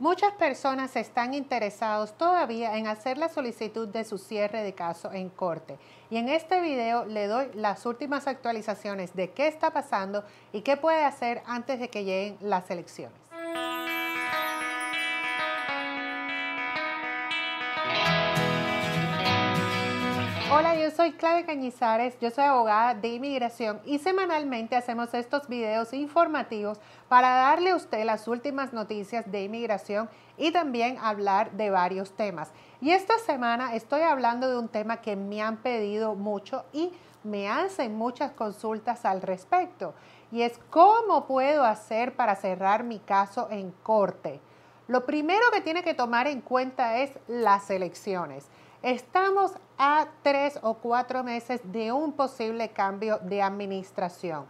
Muchas personas están interesados todavía en hacer la solicitud de su cierre de caso en corte. Y en este video le doy las últimas actualizaciones de qué está pasando y qué puede hacer antes de que lleguen las elecciones. Hola, yo soy Claudia Cañizares, yo soy abogada de inmigración y semanalmente hacemos estos videos informativos para darle a usted las últimas noticias de inmigración y también hablar de varios temas. Y esta semana estoy hablando de un tema que me han pedido mucho y me hacen muchas consultas al respecto y es cómo puedo hacer para cerrar mi caso en corte. Lo primero que tiene que tomar en cuenta es las elecciones. Estamos a tres o cuatro meses de un posible cambio de administración.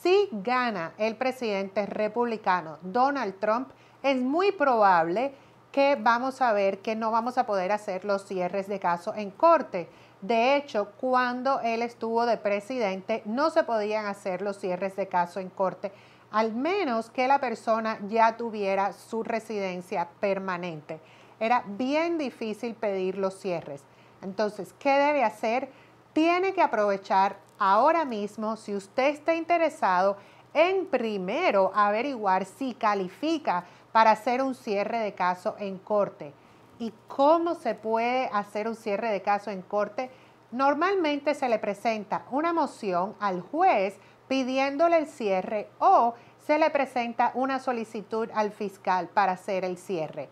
Si gana el presidente republicano Donald Trump, es muy probable que vamos a ver que no vamos a poder hacer los cierres de caso en corte. De hecho, cuando él estuvo de presidente, no se podían hacer los cierres de caso en corte, al menos que la persona ya tuviera su residencia permanente era bien difícil pedir los cierres. Entonces, ¿qué debe hacer? Tiene que aprovechar ahora mismo, si usted está interesado, en primero averiguar si califica para hacer un cierre de caso en corte. ¿Y cómo se puede hacer un cierre de caso en corte? Normalmente se le presenta una moción al juez pidiéndole el cierre o se le presenta una solicitud al fiscal para hacer el cierre.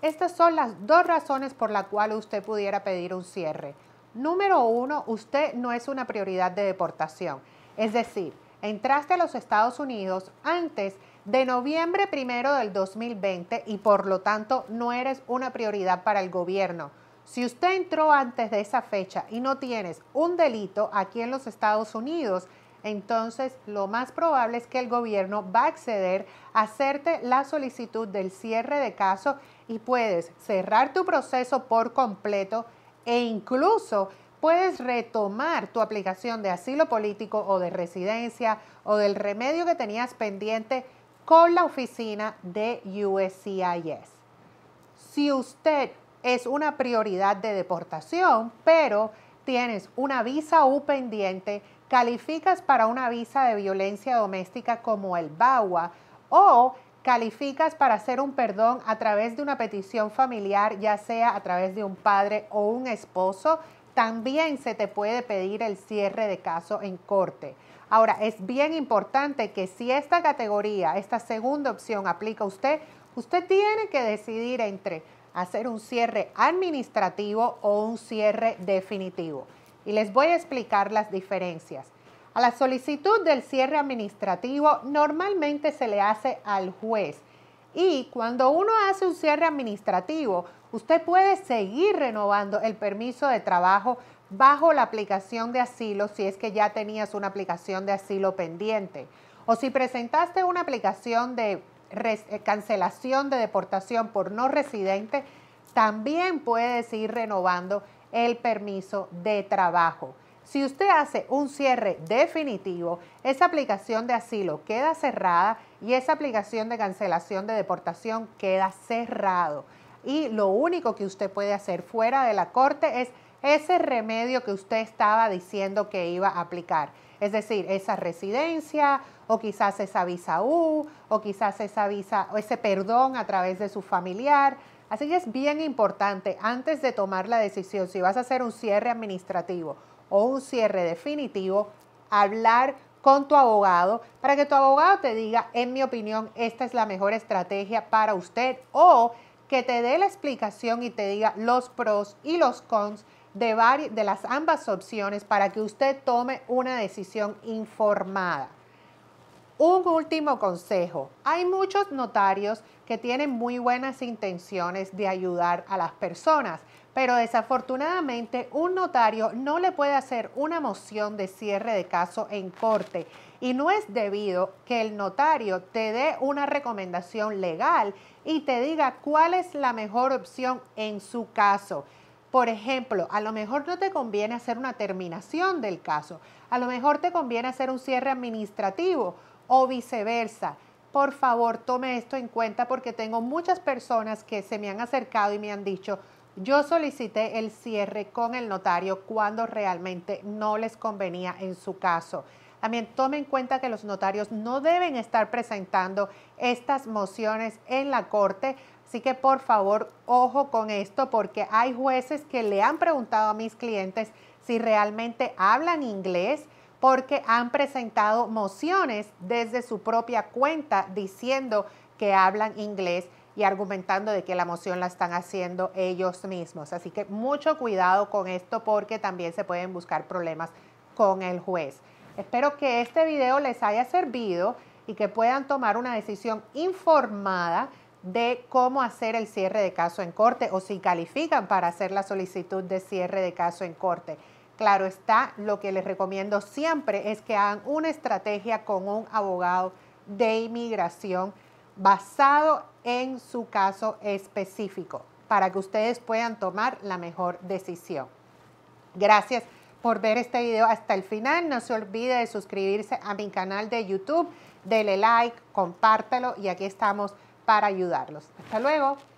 Estas son las dos razones por las cuales usted pudiera pedir un cierre. Número uno, usted no es una prioridad de deportación. Es decir, entraste a los Estados Unidos antes de noviembre primero del 2020 y por lo tanto no eres una prioridad para el gobierno. Si usted entró antes de esa fecha y no tienes un delito aquí en los Estados Unidos, entonces lo más probable es que el gobierno va a acceder a hacerte la solicitud del cierre de caso y puedes cerrar tu proceso por completo e incluso puedes retomar tu aplicación de asilo político o de residencia o del remedio que tenías pendiente con la oficina de USCIS. Si usted es una prioridad de deportación, pero tienes una visa U pendiente, calificas para una visa de violencia doméstica como el BAWA o calificas para hacer un perdón a través de una petición familiar, ya sea a través de un padre o un esposo, también se te puede pedir el cierre de caso en corte. Ahora, es bien importante que si esta categoría, esta segunda opción aplica a usted, usted tiene que decidir entre hacer un cierre administrativo o un cierre definitivo. Y les voy a explicar las diferencias. A la solicitud del cierre administrativo normalmente se le hace al juez. Y cuando uno hace un cierre administrativo, usted puede seguir renovando el permiso de trabajo bajo la aplicación de asilo si es que ya tenías una aplicación de asilo pendiente. O si presentaste una aplicación de eh, cancelación de deportación por no residente, también puedes ir renovando el permiso de trabajo. Si usted hace un cierre definitivo, esa aplicación de asilo queda cerrada y esa aplicación de cancelación de deportación queda cerrado. Y lo único que usted puede hacer fuera de la corte es ese remedio que usted estaba diciendo que iba a aplicar. Es decir, esa residencia o quizás esa visa U o quizás esa visa o ese perdón a través de su familiar. Así que es bien importante antes de tomar la decisión si vas a hacer un cierre administrativo o un cierre definitivo, hablar con tu abogado para que tu abogado te diga, en mi opinión, esta es la mejor estrategia para usted o que te dé la explicación y te diga los pros y los cons de, de las ambas opciones para que usted tome una decisión informada. Un último consejo. Hay muchos notarios que tienen muy buenas intenciones de ayudar a las personas, pero desafortunadamente un notario no le puede hacer una moción de cierre de caso en corte y no es debido que el notario te dé una recomendación legal y te diga cuál es la mejor opción en su caso. Por ejemplo, a lo mejor no te conviene hacer una terminación del caso, a lo mejor te conviene hacer un cierre administrativo o viceversa por favor tome esto en cuenta porque tengo muchas personas que se me han acercado y me han dicho, yo solicité el cierre con el notario cuando realmente no les convenía en su caso. También tome en cuenta que los notarios no deben estar presentando estas mociones en la corte. Así que por favor, ojo con esto porque hay jueces que le han preguntado a mis clientes si realmente hablan inglés porque han presentado mociones desde su propia cuenta diciendo que hablan inglés y argumentando de que la moción la están haciendo ellos mismos. Así que mucho cuidado con esto porque también se pueden buscar problemas con el juez. Espero que este video les haya servido y que puedan tomar una decisión informada de cómo hacer el cierre de caso en corte o si califican para hacer la solicitud de cierre de caso en corte. Claro está, lo que les recomiendo siempre es que hagan una estrategia con un abogado de inmigración basado en su caso específico para que ustedes puedan tomar la mejor decisión. Gracias por ver este video hasta el final. No se olvide de suscribirse a mi canal de YouTube, dele like, compártelo y aquí estamos para ayudarlos. Hasta luego.